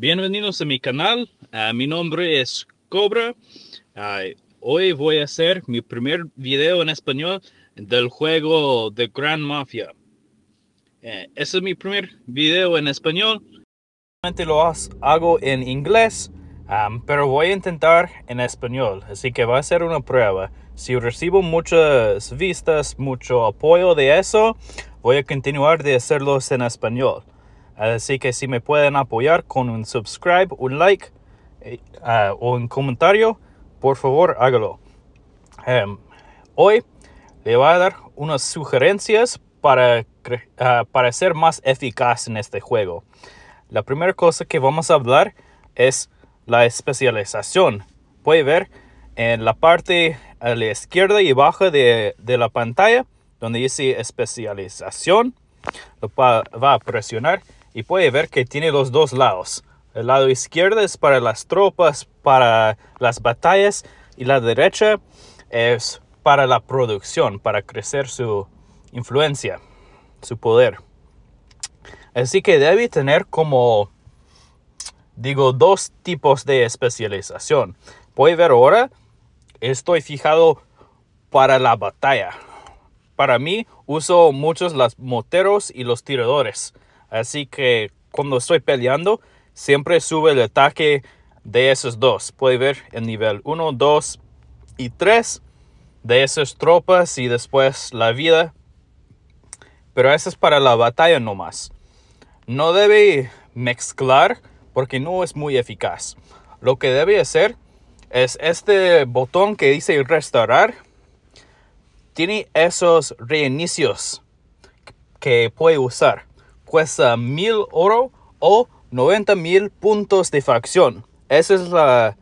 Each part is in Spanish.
Bienvenidos a mi canal, ah, mi nombre es Cobra. Ah, hoy voy a hacer mi primer video en español del juego de Grand Mafia. Eh, ese es mi primer video en español. Lo hago en inglés, pero voy a intentar en español, así que va a ser una prueba. Si recibo muchas vistas, mucho apoyo de eso, voy a continuar de hacerlos en español. Así que si me pueden apoyar con un subscribe, un like eh, ah, o un comentario, por favor hágalo. Em, hoy le voy a dar unas sugerencias para, ah, para ser más eficaz en este juego. La primera cosa que vamos a hablar es la especialización. Puede ver en la parte a la izquierda y baja de, de la pantalla donde dice especialización. Lo va, va a presionar y puede ver que tiene los dos lados. El lado izquierdo es para las tropas, para las batallas y la derecha es para la producción, para crecer su influencia, su poder. Así que debe tener como, digo, dos tipos de especialización. Puede ver ahora, estoy fijado para la batalla. Para mí uso muchos los moteros y los tiradores Así que cuando estoy peleando, siempre sube el ataque de esos dos. Puede ver el nivel 1, 2 y 3 de esas tropas y después la vida. Pero eso es para la batalla nomás. No debe mezclar porque no es muy eficaz. Lo que debe hacer es este botón que dice restaurar. Tiene esos reinicios que puede usar cuesta mil oro o 90 mil puntos de facción. Esa es la...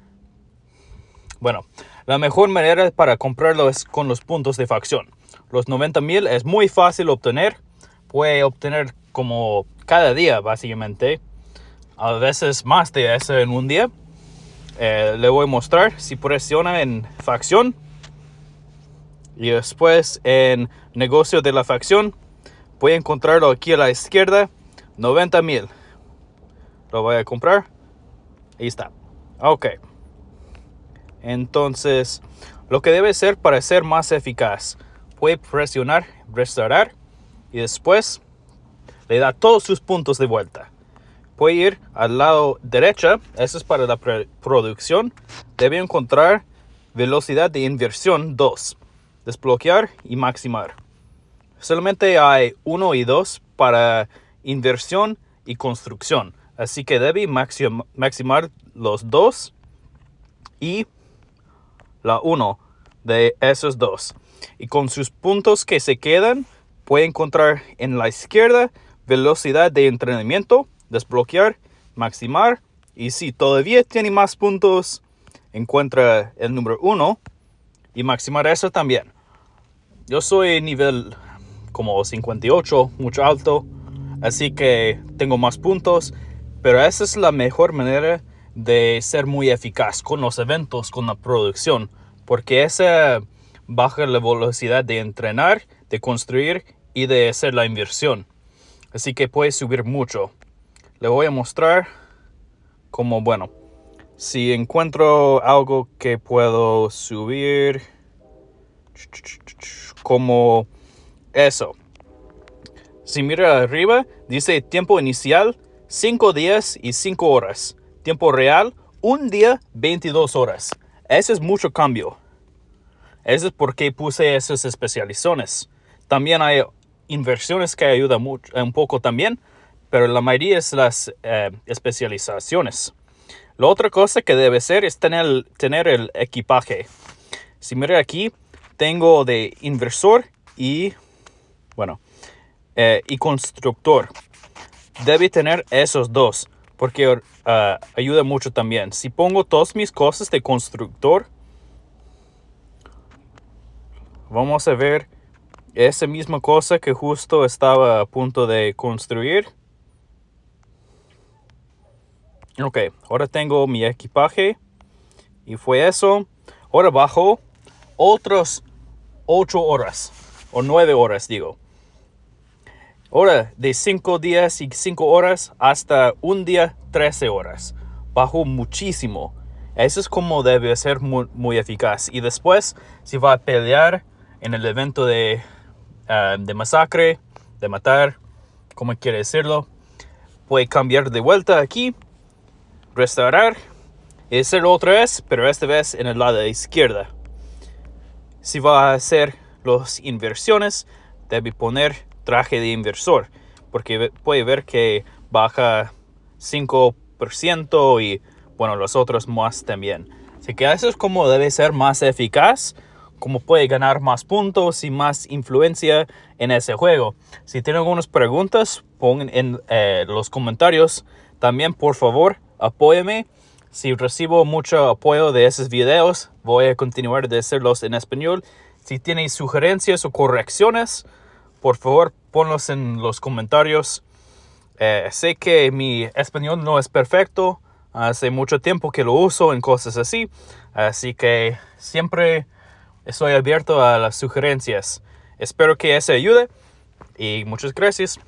Bueno, la mejor manera para comprarlo es con los puntos de facción. Los 90 mil es muy fácil obtener. Puede obtener como cada día básicamente. A veces más de eso en un día. Eh, le voy a mostrar si presiona en facción. Y después en negocio de la facción Voy encontrarlo aquí a la izquierda. 90 mil. Lo voy a comprar. Ahí está. Ok. Entonces, lo que debe ser para ser más eficaz. Puede presionar, restaurar y después le da todos sus puntos de vuelta. Puede ir al lado derecho. eso es para la producción. Debe encontrar velocidad de inversión 2, desbloquear y maximar. Solamente hay uno y dos para inversión y construcción. Así que debe maximizar maximar los dos y la uno de esos dos. Y con sus puntos que se quedan, puede encontrar en la izquierda velocidad de entrenamiento, desbloquear, maximar. Y si todavía tiene más puntos, encuentra el número uno y maximar eso también. Yo soy nivel como 58, mucho alto. Así que tengo más puntos. Pero esa es la mejor manera de ser muy eficaz con los eventos, con la producción. Porque esa baja la velocidad de entrenar, de construir y de hacer la inversión. Así que puede subir mucho. Le voy a mostrar como bueno. Si encuentro algo que puedo subir como eso. Si mira arriba, dice tiempo inicial 5 días y 5 horas. Tiempo real, un día 22 horas. Ese es mucho cambio. Eso es porque puse esas especializaciones. También hay inversiones que ayudan un poco también, pero la mayoría es las eh, especializaciones. La otra cosa que debe ser es tener, tener el equipaje. Si mira aquí, tengo de inversor y bueno, eh, y constructor. Debe tener esos dos porque ah, ayuda mucho también. Si pongo todas mis cosas de constructor, vamos a ver esa misma cosa que justo estaba a punto de construir. Ok, ahora tengo mi equipaje y fue eso. Ahora bajo otros ocho horas o nueve horas, digo. Hora de cinco días y 5 horas hasta un día 13 horas. bajo muchísimo. Eso es como debe ser muy, eficaz. Y después, si va a pelear en el evento de, ah, de masacre, de matar, como quiere decirlo, puede cambiar de vuelta aquí, restaurar y hacerlo otra vez, pero esta vez en el lado izquierdo. Si va a hacer las inversiones, debe poner traje de inversor, porque puede ver que baja 5% y bueno, los otros más también. Así que eso es como debe ser más eficaz, como puede ganar más puntos y más influencia en ese juego. Si tienen algunas preguntas, pongan en eh, los comentarios. También, por favor, apóyeme. Si recibo mucho apoyo de esos videos, voy a continuar de hacerlos en español. Si tienen sugerencias o correcciones, por favor ponlos en los comentarios. Eh, sé que mi español no es perfecto, hace mucho tiempo que lo uso en cosas así, así que siempre estoy abierto a las sugerencias. Espero que eso ayude y muchas gracias.